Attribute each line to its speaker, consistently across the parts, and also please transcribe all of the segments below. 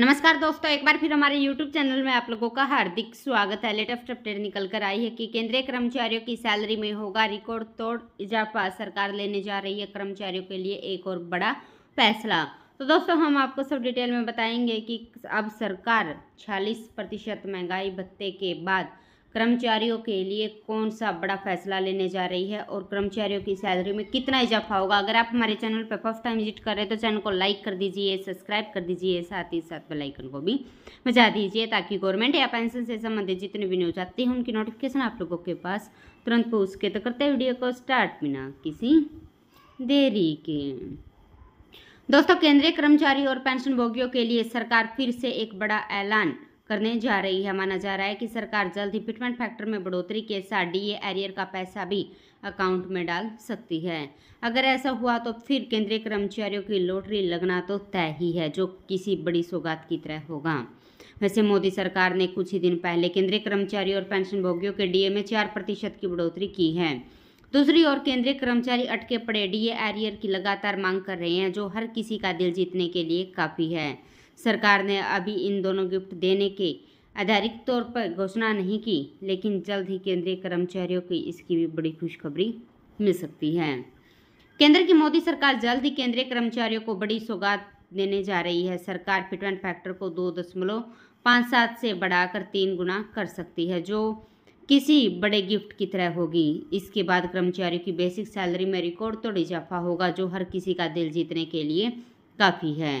Speaker 1: नमस्कार दोस्तों एक बार फिर हमारे YouTube चैनल में आप लोगों का हार्दिक स्वागत है लेटेस्ट अपडेट निकल कर आई है कि केंद्रीय कर्मचारियों की सैलरी में होगा रिकॉर्ड तोड़ इजाफा सरकार लेने जा रही है कर्मचारियों के लिए एक और बड़ा फैसला तो दोस्तों हम आपको सब डिटेल में बताएंगे कि अब सरकार छियालीस प्रतिशत महंगाई भत्ते के बाद कर्मचारियों के लिए कौन सा बड़ा फैसला लेने जा रही है और कर्मचारियों की सैलरी में कितना इजाफा होगा अगर आप हमारे चैनल पर फर्स्ट टाइम विजिट कर रहे हैं तो चैनल को लाइक कर दीजिए सब्सक्राइब कर दीजिए साथ ही साथ बेलाइकन को भी बजा दीजिए ताकि गवर्नमेंट या पेंशन से संबंधित जितने भी न्यूज आती है उनकी नोटिफिकेशन आप लोगों के पास तुरंत पहुँच के तो करते हैं वीडियो को स्टार्ट बिना किसी देरी के दोस्तों केंद्रीय कर्मचारी और पेंशन भोगियों के लिए सरकार फिर से एक बड़ा ऐलान करने जा रही है माना जा रहा है कि सरकार जल्द ही फिटमेंट फैक्टर में बढ़ोतरी के साथ डीए एरियर का पैसा भी अकाउंट में डाल सकती है अगर ऐसा हुआ तो फिर केंद्रीय कर्मचारियों की लॉटरी लगना तो तय ही है जो किसी बड़ी सौगात की तरह होगा वैसे मोदी सरकार ने कुछ ही दिन पहले केंद्रीय कर्मचारी और पेंशनभोगियों के डीए में चार प्रतिशत की बढ़ोतरी की है दूसरी ओर केंद्रीय कर्मचारी अटके पड़े डीए एरियर की लगातार मांग कर रहे हैं जो हर किसी का दिल जीतने के लिए काफ़ी है सरकार ने अभी इन दोनों गिफ्ट देने के आधारित तौर पर घोषणा नहीं की लेकिन जल्द ही केंद्रीय कर्मचारियों की इसकी भी बड़ी खुशखबरी मिल सकती है केंद्र की मोदी सरकार जल्द ही केंद्रीय कर्मचारियों को बड़ी सौगात देने जा रही है सरकार फिटमेंट फैक्टर को दो दशमलव पाँच सात से बढ़ाकर तीन गुना कर सकती है जो किसी बड़े गिफ्ट की तरह होगी इसके बाद कर्मचारियों की बेसिक सैलरी में रिकॉर्ड तोड़ इजाफा होगा जो हर किसी का दिल जीतने के लिए काफ़ी है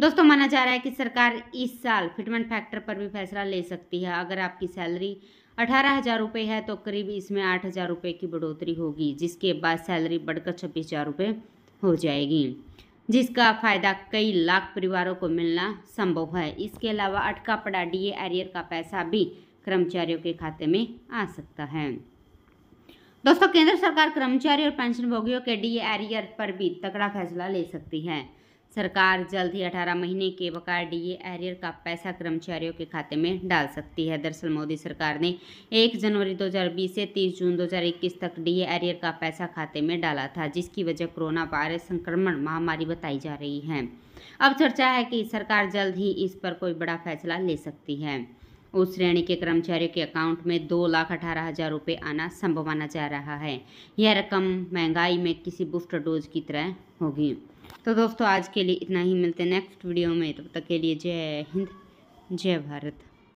Speaker 1: दोस्तों माना जा रहा है कि सरकार इस साल फिटमेंट फैक्टर पर भी फैसला ले सकती है अगर आपकी सैलरी अठारह हज़ार रुपये है तो करीब इसमें आठ हज़ार रुपये की बढ़ोतरी होगी जिसके बाद सैलरी बढ़कर छब्बीस हज़ार रुपये हो जाएगी जिसका फ़ायदा कई लाख परिवारों को मिलना संभव है इसके अलावा अटका पड़ा डीए एरियर का पैसा भी कर्मचारियों के खाते में आ सकता है दोस्तों केंद्र सरकार कर्मचारी और पेंशनभोगियों के डी एरियर पर भी तगड़ा फैसला ले सकती है सरकार जल्द ही 18 महीने के बकाया डीए एरियर का पैसा कर्मचारियों के खाते में डाल सकती है दरअसल मोदी सरकार ने 1 जनवरी 2020 से 30 जून 2021 तक डीए एरियर का पैसा खाते में डाला था जिसकी वजह कोरोना वायरस संक्रमण महामारी बताई जा रही है अब चर्चा है कि सरकार जल्द ही इस पर कोई बड़ा फैसला ले सकती है उस श्रेणी के कर्मचारियों के अकाउंट में दो लाख अठारह हज़ार रुपये आना संभव माना जा रहा है यह रकम महंगाई में किसी बूस्टर डोज की तरह होगी तो दोस्तों आज के लिए इतना ही मिलते हैं नेक्स्ट वीडियो में तब तो तक के लिए जय हिंद जय भारत